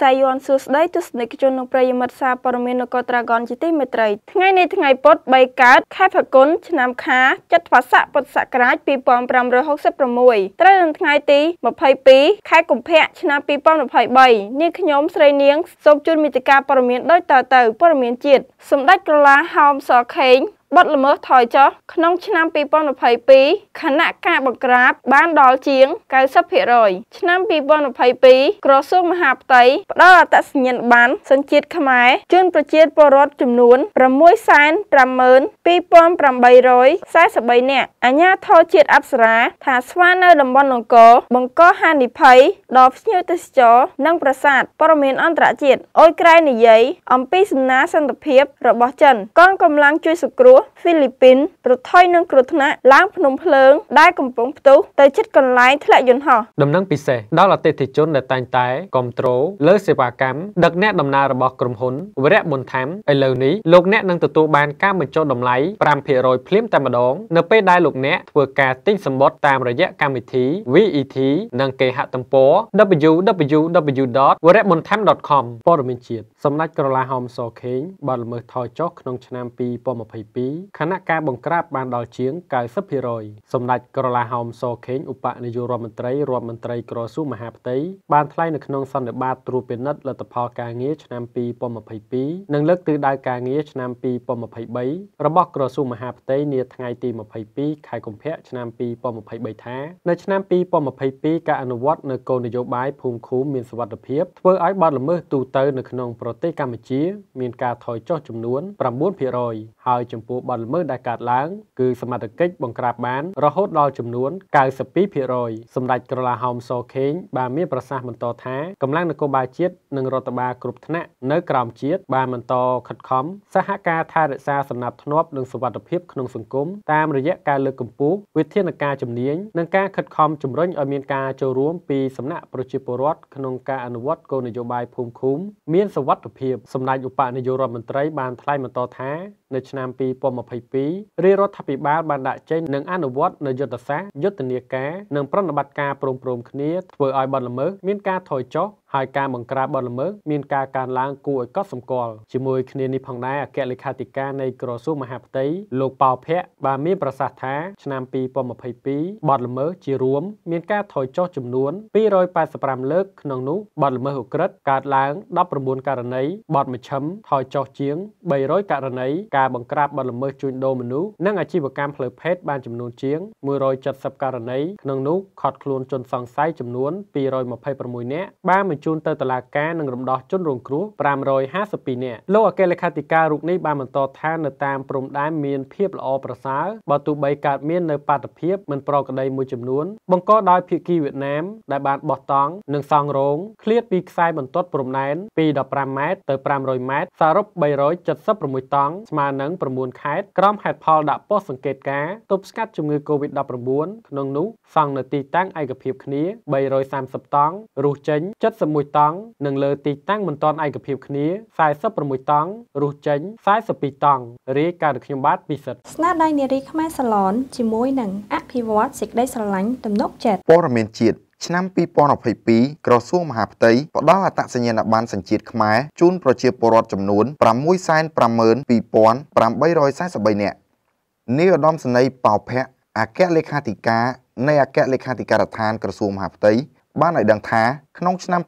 សាយ័នសួស្ដីទស្សនិកជននិងប្រិយមិត្តសារព័ត៌មាននគរត្រាហ្គនជាទីមេត្រីថ្ងៃនេះថ្ងៃពុធ3កើតខែផល្គុន ឆ្នាំខាចត្វាស័កពុទ្ធសករាជ2566ត្រូវនឹងថ្ងៃទី22ខែកុម្ភៈឆ្នាំ2023នាងខ្ញុំស្រីនាងសូមជូនមេតិការព័ត៌មានដូចតទៅព័ត៌មានជាតិសម្ដេចក្រឡាហោមសខេងបទល្មើសថយចុះក្នុងឆ្នាំ2022ខណៈការបង្ក្រាបបានដល់ជាង90%ឆ្នាំ2022ក្រសួងមហាផ្ទៃផ្ដល់អត្តសញ្ញាណប័ណ្ណសញ្ជាតិខ្មែរជូនប្រជាពលរដ្ឋចំនួន652,843នាក់អាជ្ញាធរជាតិអប្សរាថាស្វានៅតំបន់អង្គរបង្កហានិភ័យដល់ភ្ញៀវទេសចរនិងប្រាសាទព័ត៌មានអន្តរជាតិអ៊ុយក្រែននិយាយអំពីសំណាសន្តិភាពរបស់ចិនកងកម្លាំងជួយសង្គ្រោះសហ្វីលីពីនប្រថុយនឹងគ្រោះថ្នាក់ឡើងភ្នំភ្លើងដែលកំពុងផ្ទុះទៅជិតកន្លែងធ្លាក់យន្តហោះដំណឹងពិសេសដល់អតិថិជនដែលតែងតែគ្រប់គ្រងលើសេវាកម្មដឹកអ្នកដំណើររបស់ក្រុមហ៊ុន វរៈបុនថាមឥឡូវនេះលោកអ្នកនឹងទទួលបានការបញ្ចុះតម្លៃ5%ភ្លាមតែម្ដងនៅពេលដែលលោកអ្នកធ្វើការទិញសម្បត្តិតាមរយៈកម្មវិធី VET និងគេហទំព័រ www.wremontham.com ព័ត៌មានជាតិសម្ដេចក្រឡាហោមសខេងបានល្មើសថយចុះក្នុងឆ្នាំ2022គណៈការបង្ក្រាបបានដល់ជាង90%សម្ដេចក្រឡាហោមសូខេងឧបនាយករដ្ឋមន្ត្រីរដ្ឋមន្ត្រីក្រសួងមហាផ្ទៃបានថ្លែងនៅក្នុងសន្និបាតត្រួតពិនិត្យលទ្ធផលការងារឆ្នាំ2022និងលើកទិសដៅការងារឆ្នាំ2023របស់ក្រសួងមហាផ្ទៃនាថ្ងៃទី22ខែកុម្ភៈឆ្នាំ2023ថានៅឆ្នាំ2022ការអនុវត្ត នៅគោលនយោបាយភូមិឃុំមានសវត្ថភាពធ្វើឲ្យបាត់ល្មើសទូទៅនៅក្នុងប្រទេសកម្ពុជាមានការថយចុះចំនួន9%ហើយចំពោះពួកបទល្មើសដែលកើតឡើងគឺសមត្ថកិច្ចបង្ក្រាបបានរហូតដល់ចំនួន92%សម្ដេចក្រឡាហោមសូខេងបានមានប្រសាសន៍បន្តថាកម្លាំងនគរបាលជាតិនិងរដ្ឋបាលគ្រប់ថ្នាក់នៅក្រោមជាតិបានបន្តខិតខំសហការថែរក្សាសណ្ដាប់ធ្នាប់និងសុវត្ថិភាពក្នុងសង្គមតាមរយៈការលើកកម្ពស់វិធានការជំនាញនិងការខិតខំជំរុញឲ្យមានការចូលរួមពីសំណាក់ប្រជាពលរដ្ឋក្នុងការអនុវត្តគោលនយោបាយភូមិឃុំមានសុវត្ថិភាពសម្ដេចឧបនាយករដ្ឋមន្ត្រីបានថ្លែងបន្តថា នៅឆ្នាំ2000 2022រាជរដ្ឋាភិបាលបានដាក់ចេញនិងអនុវត្តនូវយុទ្ធសាស្ត្រយុទ្ធនាការនិងប្រតិបត្តិការព្រមព្រៀងគ្នាធ្វើឲ្យបទល្មើសមានការថយចុះហើយការបង្ក្រាបបទល្មើសមានការកើនឡើងគួរឲ្យកត់សម្គាល់ជាមួយគ្នានេះផងដែរអគ្គលេខាធិការនៃក្រសួងមហាផ្ទៃលោកប៉ោភ័ក្របានមានប្រសាសន៍ថាឆ្នាំ2022បទល្មើសជារួម មានការថយចុះចំនួន285លើកក្នុងនោះបទល្មើសឧក្រិដ្ឋកើតឡើង19ករណីបទមជ្ឈិមថយចុះជាង300ករណីការបង្ក្រាបបទល្មើសជួញដូរមនុស្សនិងអាជីវកម្មផ្លូវភេទបានចំនួនជាង170ករណីក្នុងនោះ ខត់ខ្លួនជនសង្ស័យចំនួន226នាក់បានបញ្ជូនទៅតុលាការនិងរំដោះជនរងគ្រោះ552នាក់លោកអគ្គលេខាធិការរូបនេះបានបន្តថានៅតាមព្រំដែនមានភាពល្អប្រសើរបើទោះបីកើតមាននៅ បាតុភិបមិនប្រក្រតីមួយចំនួន បង្កដោយភៀកគីវៀតណាមដែលបានបោះតង់និងសង់រោងឃ្លាតពីខ្សែបន្ទាត់ព្រំដែន ពី15ម៉ែត្រទៅ500ម៉ែត្រសរុប376តង់ស្មើនឹង9ខេត្តក្រុមហេតុផលដាក់ប៉ុស្តិ៍សង្កេតការទប់ស្កាត់ជំងឺ Covid-19 ក្នុងនោះសង់នៅទីតាំងឯកភាព គ្នា330តង់រុះចេញ70 51តង់និងលើទីតាំងមិនទាន់ឯកភាពគ្នា46តង់រុះចេញ42តង់រាយការណ៍ខ្ញុំបាទពិសិដ្ឋស្នាដៃនារីខ្មែរសាឡនជាមួយនឹងអភិវឌ្ឍសេចក្តីស្រឡាញ់ទំនុកចិត្តព័ត៌មានជាតិឆ្នាំ2022ក្រសួងមហាផ្ទៃផ្ដល់អត្តសញ្ញាណប័ណ្ណសញ្ជាតិខ្មែរជូនប្រជាពលរដ្ឋចំនួន652,843នាក់នាយឧត្តមសេនីយ៍ប៉ោភ័ក្រអគ្គលេខាធិការនៃអគ្គលេខាធិការដ្ឋានក្រសួងមហាផ្ទៃបានឲ្យដឹងថាក្នុងឆ្នាំ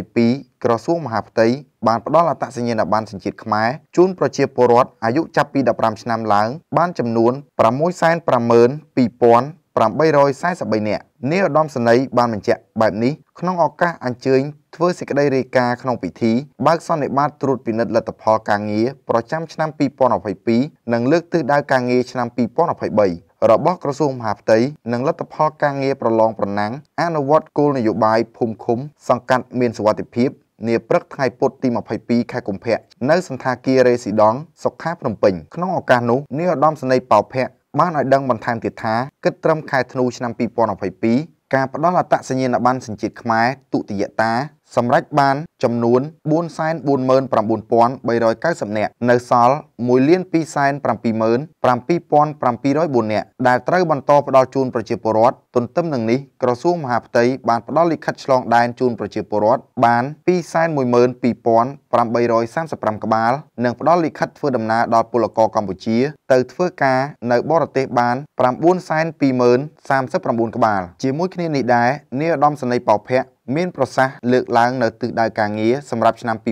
2022ក្រសួងមហាផ្ទៃបានផ្ដល់អត្តសញ្ញាណប័ណ្ណសញ្ជាតិខ្មែរជូនប្រជាពលរដ្ឋអាយុចាប់ពី15ឆ្នាំឡើងបានចំនួន652,000 843នាក់នាយឧត្តមសេនីយ៍បានបញ្ជាក់បែបនេះក្នុងឱកាសអញ្ជើញធ្វើសេចក្តីរាយការណ៍ក្នុងពិធីបើកសន្និបាតត្រួតពិនិត្យលទ្ធផលការងារប្រចាំឆ្នាំ2022និងលើកទិសដៅការងារឆ្នាំ2023របស់ក្រសួងមហាផ្ទៃនិងលទ្ធផលការងារប្រឡងប្រណាំង អនុវត្តគោលនយោបាយភូមិឃុំ សង្កាត់មានសុវត្ថិភាពនាព្រឹកថ្ងៃពុធទី22ខែកុម្ភៈនៅសន្តាគាររេស៊ីដង់សុខាភ្នំពេញក្នុងឱកាសនោះនាយឧត្តមសេនីយ៍ប៉ោភ័ក្របានឲ្យដឹងបន្ថែមទៀតថាគិតត្រឹមខែធ្នូឆ្នាំ2022ការផ្ដល់អត្តសញ្ញាណប័ណ្ណសញ្ជាតិខ្មែរទុតិយតាសម្រេចបានចំនួន449,390នាក់នៅសល់1,277,704នាក់ដែលត្រូវបន្តផ្ដល់ជូនប្រជាពលរដ្ឋទន្ទឹមនឹងនេះក្រសួងមហាផ្ទៃបានផ្ដល់លិខិតឆ្លងដែនជូនប្រជាពលរដ្ឋបាន212,835ក្បាលនិងផ្ដល់លិខិតធ្វើដំណើរដល់ពលករកម្ពុជាទៅធ្វើការនៅបរទេស បាន9,200,039ក្បាល ជាមួយគ្នានេះដែរនាយឧត្តមសេនីយ៍ប៉ោភ័ក្រមានប្រសាសន៍លើកឡើងនៅទិសដៅការងារសម្រាប់ឆ្នាំ2023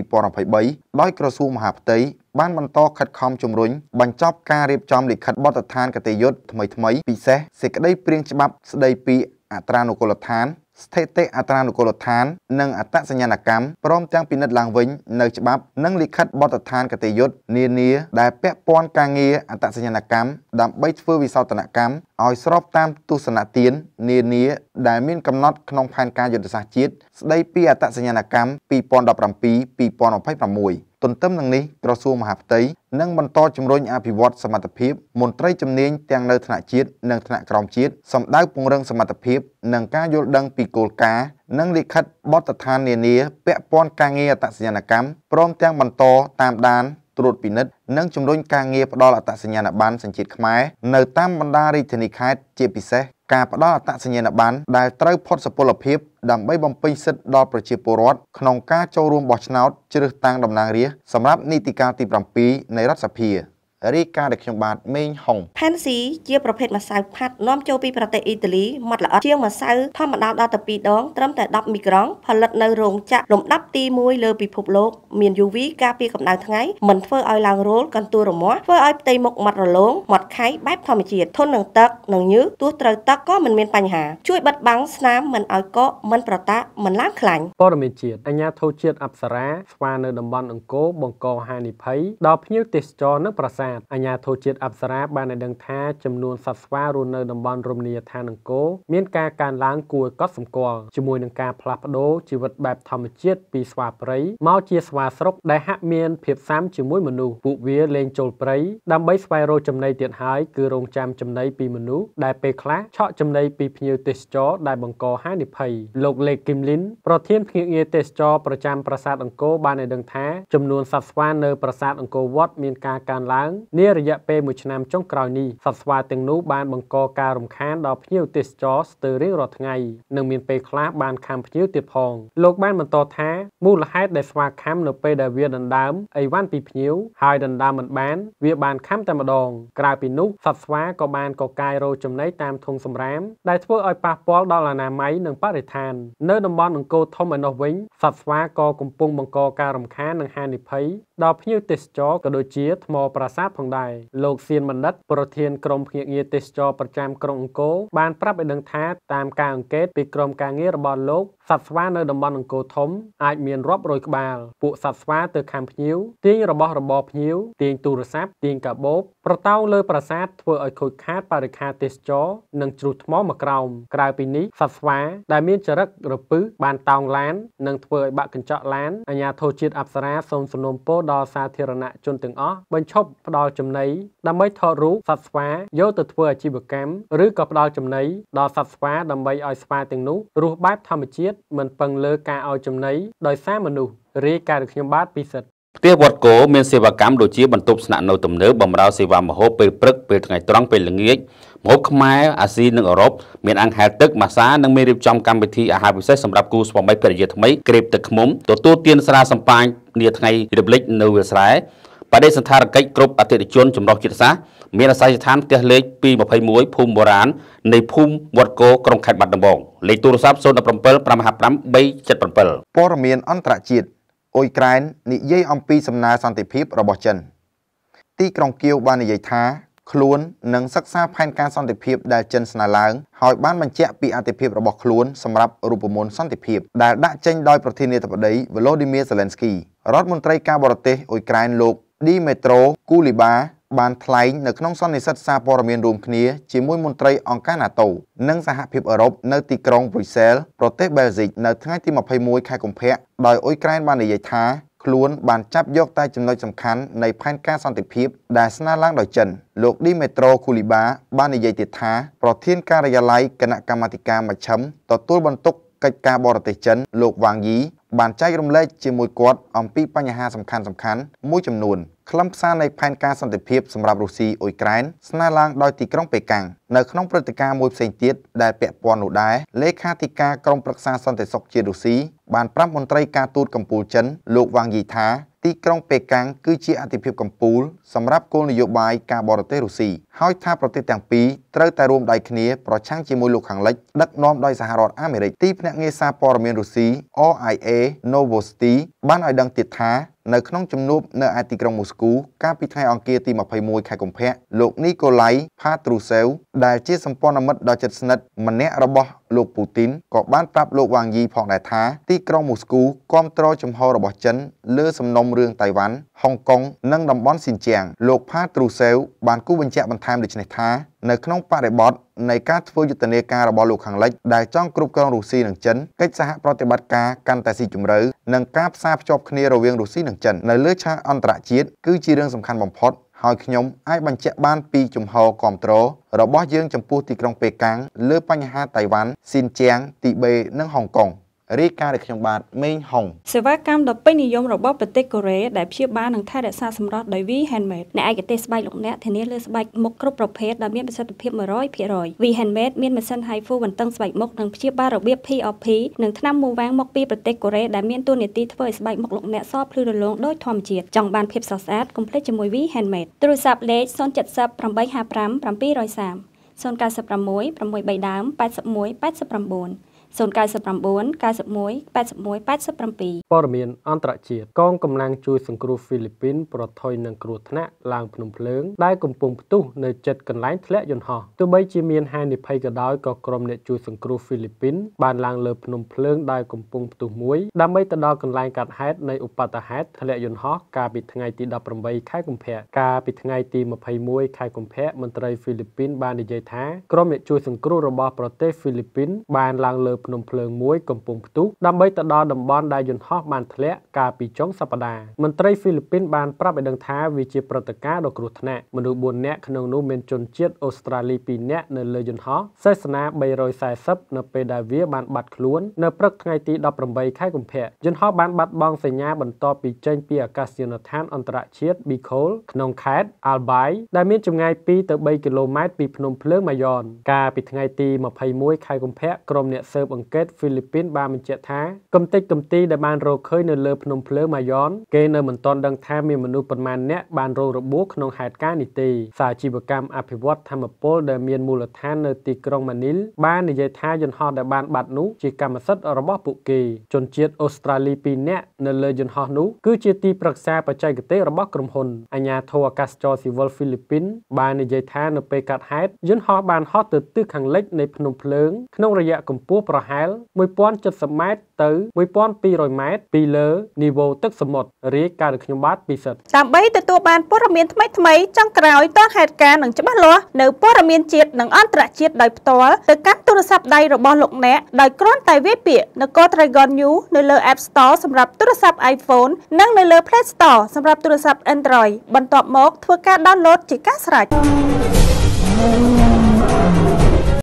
ដោយក្រសួងមហាផ្ទៃបានបន្តខិតខំជំរុញបញ្ចប់ការរៀបចំលិខិតបទដ្ឋានកតេយុត្តថ្មីថ្មីពិសេសសេចក្តីព្រៀងច្បាប់ស្តីពីអត្រានុកូលដ្ឋានស្ថិតិអត្រានុកូលដ្ឋាននិងអត្តសញ្ញាណកម្មព្រមទាំងពិនិត្យឡើងវិញនៅច្បាប់ និងលិខិតបទដ្ឋានកតេយុត្តនានា ដែលពាក់ព័ន្ធការងារអត្តសញ្ញាណកម្មដើម្បីធ្វើវិសោធនកម្មឲ្យស្របតាមទស្សនៈទាននានា ដែលមានកំណត់ក្នុងផែនការយុទ្ធសាស្ត្រជាតិស្ដីពីអត្តសញ្ញាណកម្ម2017-2026ទន្ទឹមនឹងនេះក្រសួងមហាផ្ទៃនឹងបន្តជំរុញអភិវឌ្ឍសមត្ថភាព មន្ត្រីជំនាញទាំងនៅថ្នាក់ជាតិនិងថ្នាក់ក្រោមជាតិសម្ដៅពង្រឹងសមត្ថភាពនិងការយល់ដឹងពីគោលការណ៍និងលិខិតបទដ្ឋាននានា ពាក់ព័ន្ធការងារអត្តសញ្ញាណកម្មព្រមទាំងបន្តតាមដានត្រួតពិនិត្យនិងជំរុញការងារផ្ដល់អត្តសញ្ញាណប័ណ្ណសញ្ជាតិខ្មែរនៅតាមបណ្ដារាជធានីខេត្តជាពិសេសការផ្ដល់អត្តសញ្ញាណប័ណ្ណដែលត្រូវផុតសុពលភាពដើម្បីបំពេញសិទ្ធិដល់ប្រជាពលរដ្ឋក្នុងការចូលរួមបោះឆ្នោតជ្រើសតាំងតំណាងរាស្ត្រសម្រាប់នីតិកាលទី7នៃរដ្ឋសភា។រាយការណ៍ដែលខ្ញុំបាទមេងហុងផេនស៊ីជាប្រភេទម្សៅផាត់នាំចូលពីប្រទេសអ៊ីតាលីម៉ត់ល្អជាងម្សៅធម្មតាដល់ទៅ2ដងត្រឹមតែ10មីក្រូផលិតនៅរោងចក្រលំដាប់ទី1លើពិភពលោកមាន UV ការពារកម្ដៅថ្ងៃមិនធ្វើឲ្យឡើងរោលកន្ទួលរមាស់ធ្វើឲ្យផ្ទៃមុខម៉ត់រលោងម៉ត់ខៃបែបធម្មជាតិធន់នឹងទឹកនិងញើសទោះត្រូវទឹកក៏មិនមានបញ្ហា ជួយបិទបាំងស្នាមមិនឲ្យកកមិនប្រតាក់មិនឡើងខ្លាញ់ព័ត៌មានជាតិអញ្ញាធិជាតិអប្សរាស្វានៅតំបន់អង្គរបង្កហានិភ័យដល់ភ្ញៀវទេសចរនិងប្រាសាទតអាជ្ញាធរជាតិអប្សរាបានឲ្យដឹងថាចំនួនសត្វស្វារស់នៅតំបន់រមណីយដ្ឋានអង្គរមានការកើនឡើងគួរឲ្យកត់សម្គាល់ជាមួយនឹងការផ្លាស់ប្ដូរជីវិតបែបធម្មជាតិពីស្វាព្រៃមកជាស្វាស្រុកដែលហាក់មានភាពស៊ាំជាមួយមនុស្សពួកវាលែងចូលព្រៃដើម្បីស្វែងរកចំណីទៀតហើយគឺរងចាំចំណីពីមនុស្សដែលពេលខ្លះឆក់ចំណីពីភ្ញៀវទេសចរដែលបង្កហានិភ័យលោកលេខគឹមលីនប្រធានភ្នាក់ងារទេសចរប្រចាំប្រាសាទអង្គរបានឲ្យដឹងថាចំនួនសត្វស្វានៅប្រាសាទអង្គរវត្តមានការកើនឡើងនារយៈពេល1ឆ្នាំចុងក្រោយនេះសត្វស្វាទាំងនោះបានបង្កការរំខានដល់ភ្ញៀវទេសចរស្ទើររៀងរាល់ថ្ងៃនិងមានពេលខ្លះបានខាំភ្ញៀវទៀតផងលោកបានបន្តថាមូលហេតុដែលស្វាខាំនៅពេលដែលវាដណ្ដើមអីវ៉ាន់ពីភ្ញៀវហើយដណ្ដើមមិនបាន វាបានខាំតែម្ដងក្រៅពីនោះសត្វស្វាក៏បានកកាយរោចំណីតាមធុងសំរាម ដែលធ្វើឲ្យប៉ះពាល់ដល់អនាម័យនិងបរិស្ថាននៅតំបន់អង្គរធំឯនោះវិញសត្វស្វាក៏កំពុងបង្កការរំខាននិងហានិភ័យដល់ភ្ញៀវទេសចរក៏ដូចជាថ្មប្រាសាទផងដែរលោកសៀនមនិតប្រធានក្រុមភ្នាក់ងារទេសចរប្រចាំក្រុងអង្គរបានប្រាប់ឲ្យដឹងថាតាមការអង្កេតពីក្រុមការងាររបស់លោកសត្វស្វា នៅតំបន់អង្គរធំអាចមានរាប់រយក្បាល ពួកសត្វស្វាទៅខាងភ្ញៀវទាញរបស់របរភ្ញៀវទាញទូរស័ព្ទទាញកាបូបប្រតោងលើប្រាសាទធ្វើឲ្យខូចខាតបរិខាទេសចរនិងជ្រុះថ្មមកក្រោមក្រៅពីនេះសត្វស្វាដែលមានចរិតរពឹសបានតោងឡាននិងធ្វើឲ្យបាក់កញ្ចក់ឡានអាញាធរជាតិអប្សរាសូមសំណូមពរដល់សាធារណជនទាំងអស់បញ្ឈប់ផ្ដោល់ចំណីដើម្បីថតរូបសត្វស្វាយកទៅធ្វើអាជីវកម្មឬក៏ផ្ដល់ចំណីដល់សត្វស្វាដើម្បីឲ្យស្វាទាំងនោះរស់បែបធម្មជាតិមិនពឹងលើការឲ្យចំណីដោយសារមនុស្សរាយការណ៍របស់ខ្ញុំបាទពិសិដ្ឋផ្ទះវត្តគោមានសេវាកម្មដូចជាបន្ទប់ស្នាក់នៅទំនើបបម្រើសេវាម្ហូបពេលព្រឹកពេលថ្ងៃត្រង់ពេលល្ងាចម្ហូបខ្មែរអាស៊ីនិងអឺរ៉ុបមានអង្គហែលទឹកម៉ាសានិងមានរៀបចំកម្មវិធីអាហារពិសេសសម្រាប់គូស្វាមីភរិយាថ្មីក្រេបទឹកឃ្មុំទទួលទានស្រាសម្ពាញនាថ្ងៃរំលឹកនៅវាលស្រែបដិសន្ធារកិច្ចគ្រប់អតិថិជនចម្រុះជាតិសាសន៍មានអាស័យដ្ឋានផ្ទះលេខ221ភូមិបុរាណនៃភូមិវត្តគោក្រុងខេត្តបាត់ដំបងលេខទូរស័ព្ទ017 555 377ព័ត៌មានអន្តរជាតិអ៊ុយក្រែននិយាយអំពីសំណើសន្តិភាពរបស់ចិនទីក្រុងគៀវបាននិយាយថា ខ្លួននឹងសិក្សា ផែនការសន្តិភាពដែលចិនស្នើឡើងហើយបានបញ្ជាក់ពីអតិភិបរបស់ខ្លួនសម្រាប់រូបមន្តសន្តិភាពដែលដាក់ចេញដោយប្រធានាធិបតី Volodymyr Zelensky រដ្ឋមន្ត្រីការបរទេសអ៊ុយក្រែនលោកឌីមេត្រូគូលីបាបានថ្លែងនៅក្នុងសន្និសីទសារព័ត៌មានរួមគ្នា ជាមួយមន្ត្រីអង្គការ NATO និងសហភាពអឺរ៉ុបនៅទីក្រុងប្រ៊ុយសែលប្រទេសបែលហ្សិកនៅថ្ងៃទី21ខែកុម្ភៈដោយអ៊ុយក្រែនបាននិយាយថាខ្លួនបានចាប់យក តែចំណុចសំខាន់នៃផែនការសន្តិភាពដែលស្នើឡើងដោយចិន លោកឌីមេត្រូគូលីបាបាននិយាយទៀតថាប្រធានការិយាល័យគណៈកម្មាធិការមជ្ឈិមទទួលបន្ទុកកិច្ចការបរទេសចិនលោកវ៉ាងយីបានចែករំលែកជាមួយគាត់អំពីបញ្ហាសំខាន់សំខាន់មួយចំនួនខ្លឹមសារនៃផែនការសន្តិភាពសម្រាប់រុស្ស៊ីអ៊ុយក្រែនស្នើឡើងដោយទីក្រុងប៉េកាំងនៅក្នុងព្រឹត្តិការណ៍មួយផ្សេងទៀតដែលពាក់ព័ន្ធនោះដែរលេខាធិការក្រុមប្រឹក្សាសន្តិសុខជាតិរុស្ស៊ីបានប្រាប់មន្ត្រីការទូតកម្ពុជាចិនលោកវ៉ាងយីថាទីក្រុងប៉េកាំងគឺជាអធិភាពកំពូលសម្រាប់គោលនយោបាយការបរទេសរុស្ស៊ីហើយថាប្រទេសទាំងពីរត្រូវតែរួមដៃគ្នាប្រឆាំងជាមួយលោកខាងលិចដឹកនាំដោយសហរដ្ឋអាមេរិកទីភ្នាក់ងារសារព័ត៌មានរុស្ស៊ី RIA Novosti បានឲ្យដឹងទៀតថានៅក្នុងជំនួបនៅឯទីក្រុងមូស្គូកាលពីថ្ងៃអង្គារទី21ខែកុម្ភៈលោកនីកូឡៃផាទ្រូសេវដែលជាសម្ព័ន្ធមិត្តដ៏ជិតស្និទ្ធម្នាក់របស់លោកពូទីនក៏បានប្រាប់លោកវ៉ាងយីផងដែរថាទីក្រុងមូស្គូគាំទ្រជំហររបស់ចិនលើសំណុំរឿងតៃវ៉ាន់ហុងកុងនិងតំបន់ស៊ីនជាងលោកផាទ្រូសេវបានគូបញ្ជាក់បន្ថែមដូចនេះថានៅក្នុងបរិបទនៃការធ្វើយុទ្ធនាការរបស់លោកខាងលិចដែលចង់គ្រប់គ្រងរុស្ស៊ីនិងចិនកិច្ចសហប្រតិបត្តិការកាន់តែស៊ីជម្រៅនិងការផ្សារភ្ជាប់គ្នារវាងរុស្ស៊ីនិងចិននៅលើឆាកអន្តរជាតិគឺជារឿងសំខាន់បំផុតហើយខ្ញុំអាចបញ្ជាក់បានពីជំហរគ្រប់គ្រងរបស់យើងចំពោះទីក្រុងប៉េកាំងលើបញ្ហាតៃវ៉ាន់ស៊ីនជាងទីបេនិងហុងកុង។រាយការណ៍ដោយខ្ញុំបាទមេងហុងសេវាកម្មដ៏ពេញនិយមរបស់ប្រទេសកូរ៉េដែលព្យាបាលនិងថែរក្សាសម្រស់ដោយ V Handmade អ្នកឯកទេសស្បែកលោកអ្នកធានាលើស្បែកមុខគ្រប់ប្រភេទដែលមានប្រសិទ្ធភាព100% V Handmade មានម៉ាស៊ីន HIFU បន្ទឹងស្បែកមុខនិងព្យាបាលរបៀប POP និងថ្នាំមូលវ៉ាងមកពីប្រទេសកូរ៉េដែលមានតួនាទីធ្វើឲ្យស្បែកមុខលោកអ្នកសភ្លឺរលោងដោយធម្មជាតិចង់បានភាពស្រស់ស្អាតកុំភ្លេចជាមួយ V Handmade ទូរស័ព្ទលេខ070 855 730 096 603 81 89 099 91 81 87ព័ត៌មាន អន្តរជាតិកងកម្លាំងជួយសង្គ្រោះហ្វីលីពីនប្រថុយនឹងគ្រោះថ្នាក់ឡើងភ្នំភ្លើងដែលកំពុងផ្ទុះនៅជិតកន្លែងធ្លាក់យន្តហោះទោះបីជាមានហានិភ័យក៏ដោយក៏ក្រុមអ្នកជួយសង្គ្រោះហ្វីលីពីន បានឡើងលើភ្នំភ្លើងដែលកំពុងផ្ទុះមួយដើម្បីទៅដល់កន្លែងកាត់ហេតុនៃឧបតហេតុធ្លាក់យន្តហោះកាលពីថ្ងៃទី18ខែកុម្ភៈកាលពីថ្ងៃទី21ខែកុម្ភៈមន្ត្រីហ្វីលីពីនបាននិយាយថាក្រុមអ្នកជួយសង្គ្រោះរបស់ប្រទេសហ្វីលីពីនបានឡើងលើភ្នំភ្លើងមួយកំពង់ផ្ទុះដើម្បីទៅដល់តំបន់ដែលយន្តហោះបានធ្លាក់កាលពីចុងសប្តាហ៍មន្ត្រីហ្វីលីពីនបានប្រាប់ឲ្យដឹងថាវាជាព្រឹត្តិការណ៍ដ៏គ្រោះថ្នាក់មនុស្ស4នាក់ក្នុងនោះមានជនជាតិអូស្ត្រាលី2នាក់នៅលើយន្តហោះសេសនា340នៅពេលដែលវាបានបាត់ខ្លួននៅព្រឹកថ្ងៃទី18ខែកុម្ភៈយន្តហោះបានបាត់បង់សញ្ញាបន្ទាប់ពីចេញពីអាកាសយានដ្ឋានអន្តរជាតិ Bicol ក្នុងខេត្ត Albay ដែលមានចម្ងាយ2ទៅ3គីឡូម៉ែត្រពីភ្នំភ្លើងម៉ាយ៉នកាលពីថ្ងៃទី21ខែកុម្ភៈក្រុមអ្នកស៊ើបអង្កេតហ្វីលីពីនបានបញ្ជាក់ថាកំតិចកំទីដែលបានរកឃើញនៅលើភ្នំភ្លើងម៉ាយ៉នគេនៅមិនទាន់ដឹងថាមានមនុស្សប៉ុន្មានអ្នកបានរងរបួសក្នុងហេតុការណ៍នេះទេសាជីវកម្មអភិវឌ្ឍធម្មពល ដែលមានមូលដ្ឋាននៅទីក្រុងម៉ានីលបាននិយាយថាយន្តហោះដែលបានបាត់នោះជាកម្មសិទ្ធិរបស់ពួកគេជនជាតិអូស្ត្រាលី2នាក់នៅលើយន្តហោះនោះគឺជាទីប្រឹក្សាបច្ចេកទេសរបស់ក្រុមហ៊ុនអាញាធរអាកាសចរស៊ីវិលហ្វីលីពីនបាននិយាយថានៅពេលកាត់ហេតុយន្តហោះបានហោះទៅទិសខាងលិចនៃភ្នំភ្លើងក្នុងរយៈកម្ពស់ប្រហែល1070ម៉ែត្រទៅ1200ម៉ែត្រពីលើនីវ៉ូទឹកសមុទ្ររាយការណ៍ដោយខ្ញុំបាទពិសិដ្ឋដើម្បីទទួលបានព័ត៌មានថ្មីៗចុងក្រោយតហេតុការណ៍និងច្បាស់លាស់នៅព័ត៌មានជាតិនិងអន្តរជាតិដោយផ្ទាល់ទៅកាន់ទូរស័ព្ទដៃរបស់លោកអ្នកដោយគ្រាន់តែវាយពាក្យនគរ Dragon New នៅលើ App Store សម្រាប់ទូរស័ព្ទ iPhone និងនៅលើ Play Store សម្រាប់ទូរស័ព្ទ Android បន្ទាប់មកធ្វើការ download ជាការស្រេច thank you